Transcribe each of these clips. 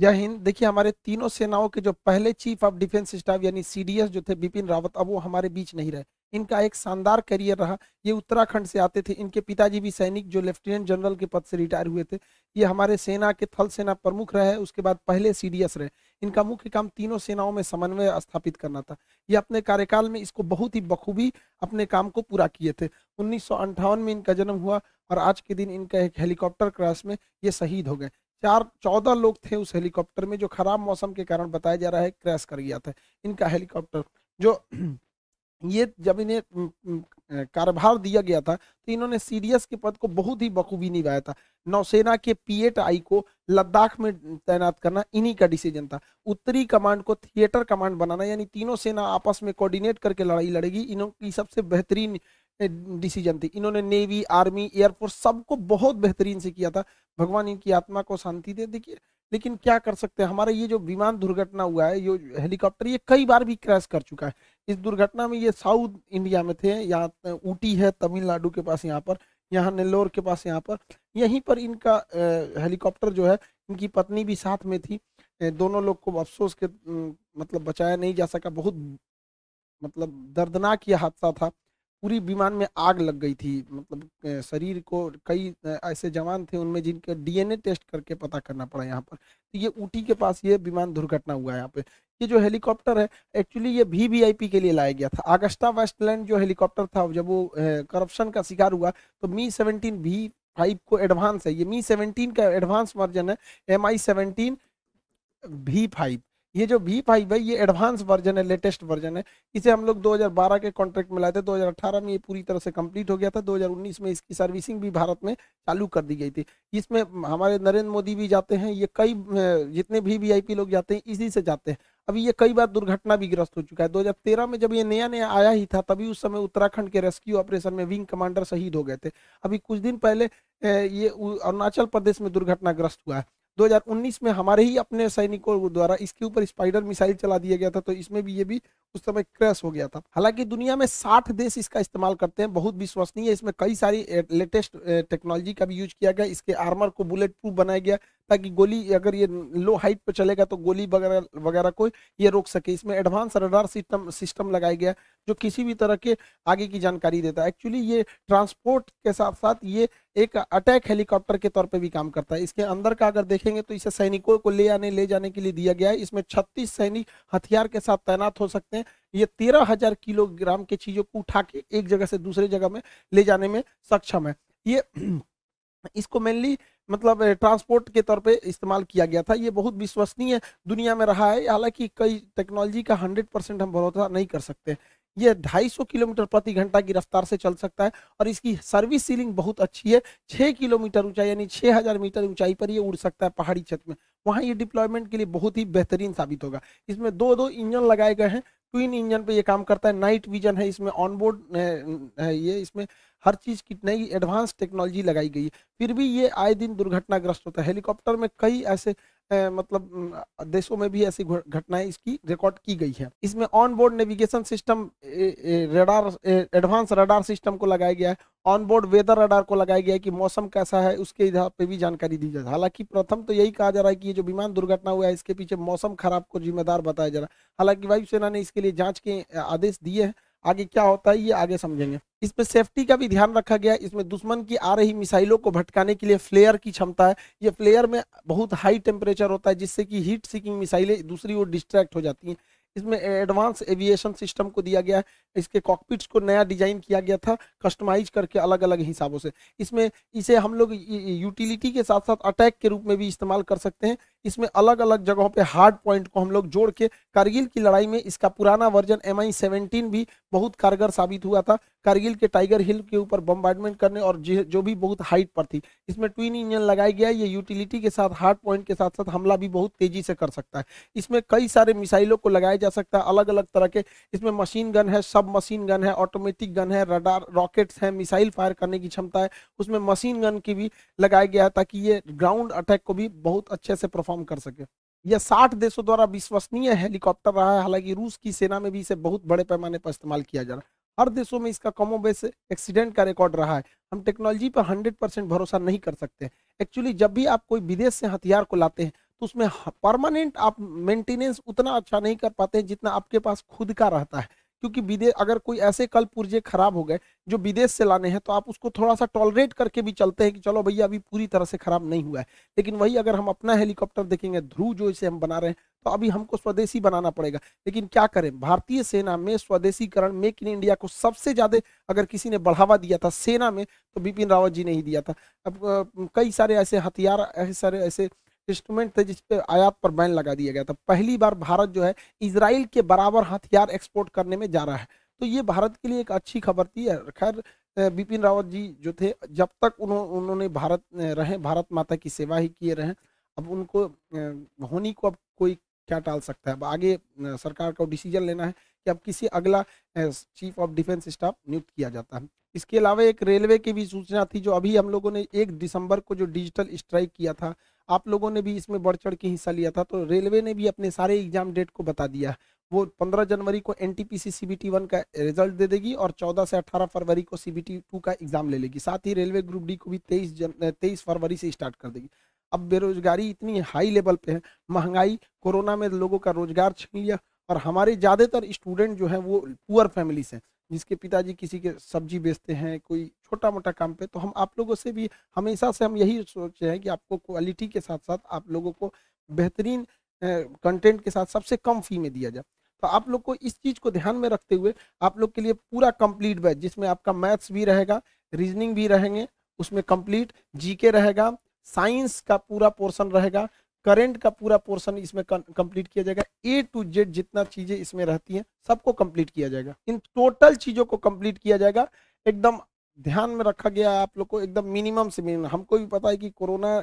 जय हिंद देखिए हमारे तीनों सेनाओं के जो पहले चीफ ऑफ डिफेंस स्टाफ यानी सीडीएस जो थे बिपिन रावत अब वो हमारे बीच नहीं रहे इनका एक शानदार करियर रहा ये उत्तराखंड से आते थे इनके पिताजी भी सैनिक जो लेफ्टिनेंट जनरल के पद से रिटायर हुए थे ये हमारे सेना के थल सेना प्रमुख रहे उसके बाद पहले सीडीएस रहे इनका मुख्य काम तीनों सेनाओं में समन्वय स्थापित करना था ये अपने कार्यकाल में इसको बहुत ही बखूबी अपने काम को पूरा किए थे उन्नीस में इनका जन्म हुआ और आज के दिन इनका एक हेलीकॉप्टर क्रैश में ये शहीद हो गए चार चौदह लोग थे उस हेलीकॉप्टर में जो खराब मौसम के कारण बताया जा रहा है क्रैश कर गया था इनका हेलीकॉप्टर जो ये जब इन्हें कार्यभार दिया गया था तो इन्होंने सीडीएस के पद को बहुत ही बखूबी निभाया था नौसेना के पीएट आई को लद्दाख में तैनात करना इन्हीं का डिसीजन था उत्तरी कमांड को थिएटर कमांड बनाना यानी तीनों सेना आपस में कोऑर्डिनेट करके लड़ाई लड़ेगी इन्हों की सबसे बेहतरीन डिसीजन थी इन्होंने नेवी आर्मी एयरफोर्स सबको बहुत बेहतरीन से किया था भगवान इनकी आत्मा को शांति दे देखिए लेकिन क्या कर सकते हैं हमारा ये जो विमान दुर्घटना हुआ है ये हेलीकॉप्टर ये कई बार भी क्रैश कर चुका है इस दुर्घटना में ये साउथ इंडिया में थे यहाँ ऊटी है तमिलनाडु के पास यहाँ पर यहाँ नेल्लोर के पास यहाँ पर यहीं पर इनका हेलीकॉप्टर जो है इनकी पत्नी भी साथ में थी दोनों लोग को अफसोस के मतलब बचाया नहीं जा सका बहुत मतलब दर्दनाक यह हादसा था पूरी विमान में आग लग गई थी मतलब शरीर को कई ऐसे जवान थे उनमें जिनके डीएनए टेस्ट करके पता करना पड़ा यहाँ पर तो ये ऊटी के पास ये विमान दुर्घटना हुआ है यहाँ पे ये जो हेलीकॉप्टर है एक्चुअली ये वी वी आई पी के लिए लाया गया था आगस्टा वेस्टलैंड जो हेलीकॉप्टर था जब वो करप्शन का शिकार हुआ तो मी सेवनटीन वी फाइव को एडवांस है ये मी सेवनटीन का एडवांस वर्जन है M I seventeen V five ये जो वी फाइव है ये एडवांस वर्जन है लेटेस्ट वर्जन है इसे हम लोग 2012 के कॉन्ट्रैक्ट में लाए थे 2018 में ये पूरी तरह से कंप्लीट हो गया था 2019 में इसकी सर्विसिंग भी भारत में चालू कर दी गई थी इसमें हमारे नरेंद्र मोदी भी जाते हैं ये कई जितने भी वी लोग जाते हैं इसी से जाते हैं अभी ये कई बार दुर्घटना भी ग्रस्त हो चुका है दो में जब ये नया नया आया ही था तभी उस समय उत्तराखंड के रेस्क्यू ऑपरेशन में विंग कमांडर शहीद हो गए थे अभी कुछ दिन पहले ये अरुणाचल प्रदेश में दुर्घटनाग्रस्त हुआ है 2019 में हमारे ही अपने सैनिकों द्वारा इसके ऊपर स्पाइडर मिसाइल चला दिया गया था तो इसमें भी ये भी उस समय क्रैश हो गया था हालांकि दुनिया में 60 देश इसका इस्तेमाल करते हैं बहुत विश्वसनीय है इसमें कई सारी लेटेस्ट टेक्नोलॉजी का भी यूज किया गया इसके आर्मर को बुलेट प्रूफ बनाया गया ताकि गोली अगर ये लो हाइट पर चलेगा तो गोली वगैरह वगैरह को ये रोक सके इसमें एडवांस रडार सिस्टम सिस्टम लगाया गया जो किसी भी तरह के आगे की जानकारी देता है एक्चुअली ये ट्रांसपोर्ट के साथ साथ ये एक अटैक हेलीकॉप्टर के तौर पे भी काम करता है इसके अंदर का अगर देखेंगे तो इसे सैनिकों को ले आने ले जाने के लिए दिया गया है इसमें 36 सैनिक हथियार के साथ तैनात हो सकते हैं ये तेरह हजार किलोग्राम के चीज़ों को उठा के एक जगह से दूसरे जगह में ले जाने में सक्षम है ये इसको मेनली मतलब ट्रांसपोर्ट के तौर पे इस्तेमाल किया गया था ये बहुत विश्वसनीय दुनिया में रहा है हालांकि कई टेक्नोलॉजी का 100 परसेंट हम भरोसा नहीं कर सकते ये 250 किलोमीटर प्रति घंटा की रफ्तार से चल सकता है और इसकी सर्विस सीलिंग बहुत अच्छी है 6 किलोमीटर ऊंचाई यानी 6000 मीटर ऊंचाई पर ये उड़ सकता है पहाड़ी क्षेत्र में वहाँ ये डिप्लॉयमेंट के लिए बहुत ही बेहतरीन साबित होगा इसमें दो दो इंजन लगाए गए हैं ट्विन इंजन पर ये काम करता है नाइट विजन है इसमें ऑनबोर्ड ये इसमें हर चीज़ की नई एडवांस टेक्नोलॉजी लगाई गई है फिर भी ये आए दिन दुर्घटनाग्रस्त होता है हेलीकॉप्टर में कई ऐसे ए, मतलब देशों में भी ऐसी घटनाएं इसकी रिकॉर्ड की गई है इसमें on board navigation system radar advance radar system को लगाया गया है ऑन बोर्ड वेदर रडार को लगाया गया है कि मौसम कैसा है उसके इधर पे भी जानकारी दी जाती है हालांकि प्रथम तो यही कहा जा रहा है कि ये जो विमान दुर्घटना हुआ है इसके पीछे मौसम खराब को जिम्मेदार बताया जा रहा है हालांकि वायुसेना ने इसके लिए जाँच के आदेश दिए हैं आगे क्या होता है ये आगे समझेंगे इसमें सेफ्टी का भी ध्यान रखा गया इसमें दुश्मन की आ रही मिसाइलों को भटकाने के लिए फ्लेयर की क्षमता है ये फ्लेयर में बहुत हाई टेम्परेचर होता है जिससे कि हीट सीकिंग मिसाइलें दूसरी ओर डिस्ट्रैक्ट हो जाती हैं इसमें एडवांस एविएशन सिस्टम को दिया गया है इसके कॉकपिट्स को नया डिजाइन किया गया था कस्टमाइज करके अलग अलग हिसाबों से इसमें इसे हम लोग यूटिलिटी के साथ साथ अटैक के रूप में भी इस्तेमाल कर सकते हैं इसमें अलग अलग जगहों पे हार्ड पॉइंट को हम लोग जोड़ के कारगिल की लड़ाई में इसका पुराना वर्जन एम आई सेवनटीन भी बहुत कारगर साबित हुआ था कारगिल के टाइगर हिल के ऊपर बम्बार्डमेंट करने और जो भी बहुत हाइट पर थी इसमें ट्विन इंजन लगाया गया ये यूटिलिटी के साथ हार्ड पॉइंट के साथ साथ हमला भी बहुत तेजी से कर सकता है इसमें कई सारे मिसाइलों को लगाया जा सकता है अलग अलग तरह के इसमें मशीन गन है सब मशीन गन है ऑटोमेटिक गन है रडार रॉकेट्स हैं मिसाइल फायर करने की क्षमता है उसमें मशीन गन की भी लगाया गया है ताकि ये ग्राउंड अटैक को भी बहुत अच्छे से परफॉर्म परफॉर्म कर सके यह 60 देशों द्वारा विश्वसनीय हेलीकॉप्टर रहा है हालांकि रूस की सेना में भी इसे बहुत बड़े पैमाने पर इस्तेमाल किया जा रहा है हर देशों में इसका कमो बेस एक्सीडेंट का रिकॉर्ड रहा है हम टेक्नोलॉजी पर हंड्रेड परसेंट भरोसा नहीं कर सकते एक्चुअली जब भी आप कोई विदेश से हथियार को लाते हैं तो उसमें परमानेंट आप मेंटेनेंस उतना अच्छा नहीं कर पाते जितना आपके पास खुद का रहता है क्योंकि विदेश अगर कोई ऐसे कल पुर्जे खराब हो गए जो विदेश से लाने हैं तो आप उसको थोड़ा सा टॉलरेट करके भी चलते हैं कि चलो भैया अभी पूरी तरह से खराब नहीं हुआ है लेकिन वही अगर हम अपना हेलीकॉप्टर देखेंगे ध्रुव जो इसे हम बना रहे हैं तो अभी हमको स्वदेशी बनाना पड़ेगा लेकिन क्या करें भारतीय सेना में स्वदेशीकरण मेक इन इंडिया को सबसे ज्यादा अगर किसी ने बढ़ावा दिया था सेना में तो बिपिन रावत जी ने ही दिया था अब कई सारे ऐसे हथियार ऐसे सारे ऐसे इंस्ट्रूमेंट थे जिस पर आयात पर बैन लगा दिया गया था पहली बार भारत जो है इसराइल के बराबर हथियार एक्सपोर्ट करने में जा रहा है तो ये भारत के लिए एक अच्छी खबर थी खैर बिपिन रावत जी जो थे जब तक उन्हों, उन्होंने भारत रहे भारत माता की सेवा ही किए रहे अब उनको होनी को अब कोई क्या टाल सकता है अब आगे सरकार का डिसीजन लेना है कि अब किसी अगला चीफ ऑफ डिफेंस स्टाफ नियुक्त किया जाता है इसके अलावा एक रेलवे की भी सूचना थी जो अभी हम लोगों ने एक दिसंबर को जो डिजिटल स्ट्राइक किया था आप लोगों ने भी इसमें बढ़ चढ़ के हिस्सा लिया था तो रेलवे ने भी अपने सारे एग्जाम डेट को बता दिया है वो 15 जनवरी को एन टी पी सी का रिजल्ट दे देगी और 14 से 18 फरवरी को सी बी का एग्जाम ले लेगी साथ ही रेलवे ग्रुप डी को भी 23 जन तेईस फरवरी से स्टार्ट कर देगी अब बेरोजगारी इतनी हाई लेवल पे है महंगाई कोरोना में लोगों का रोजगार छीन लिया और हमारे ज़्यादातर स्टूडेंट जो है वो पुअर फैमिली से जिसके पिताजी किसी के सब्जी बेचते हैं कोई छोटा मोटा काम पे तो हम आप लोगों से भी हमेशा से हम यही सोच रहे हैं कि आपको क्वालिटी के साथ साथ आप लोगों को बेहतरीन कंटेंट के साथ सबसे कम फी में दिया जाए तो आप लोग को इस चीज़ को ध्यान में रखते हुए आप लोग के लिए पूरा कंप्लीट बैच जिसमें आपका मैथ्स भी रहेगा रीजनिंग भी रहेंगे उसमें कंप्लीट जीके रहेगा साइंस का पूरा पोर्शन रहेगा करंट का पूरा पोर्शन इसमें कंप्लीट किया जाएगा ए टू जेड जितना चीजें इसमें रहती हैं सबको कंप्लीट किया जाएगा इन टोटल चीजों को कंप्लीट किया जाएगा एकदम ध्यान में रखा गया है आप लोग को एकदम मिनिमम से मिनिमम हमको भी पता है कि कोरोना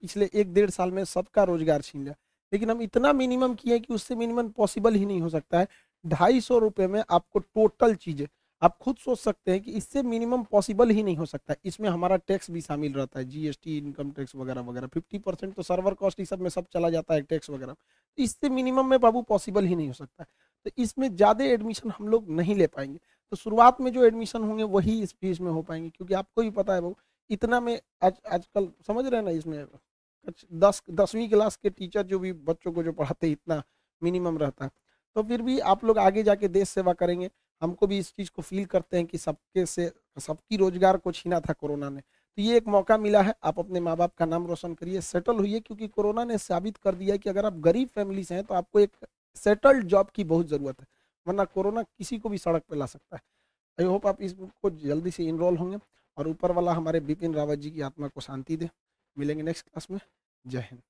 पिछले एक डेढ़ साल में सबका रोजगार छीन लिया लेकिन हम इतना मिनिमम किए कि उससे मिनिमम पॉसिबल ही नहीं हो सकता है ढाई सौ रुपये में आपको टोटल चीज़ें आप खुद सोच सकते हैं कि इससे मिनिमम पॉसिबल ही नहीं हो सकता इसमें हमारा टैक्स भी शामिल रहता है जीएसटी इनकम टैक्स वगैरह वगैरह फिफ्टी परसेंट तो सर्वर कॉस्ट ही सब में सब चला जाता है टैक्स वगैरह तो इससे मिनिमम में बाबू पॉसिबल ही नहीं हो सकता तो इसमें ज़्यादा एडमिशन हम लोग नहीं ले पाएंगे तो शुरुआत में जो एडमिशन होंगे वही इस फीस में हो पाएंगे क्योंकि आपको भी पता है बाबू इतना में आज आजकल समझ रहे ना इसमें दस दसवीं क्लास के टीचर जो भी बच्चों को जो पढ़ाते इतना मिनिमम रहता है तो फिर भी आप लोग आगे जाके देश सेवा करेंगे हमको भी इस चीज़ को फील करते हैं कि सबके से सबकी रोजगार को छीना था कोरोना ने तो ये एक मौका मिला है आप अपने माँ बाप का नाम रोशन करिए सेटल हुई क्योंकि कोरोना ने साबित कर दिया कि अगर आप गरीब फैमिली से हैं तो आपको एक सेटल्ड जॉब की बहुत ज़रूरत है वरना कोरोना किसी को भी सड़क पर ला सकता है आई होप आप इस बुक को जल्दी से इनरोल होंगे और ऊपर वाला हमारे बिपिन रावत जी की आत्मा को शांति दे मिलेंगे नेक्स्ट क्लास में जय हिंद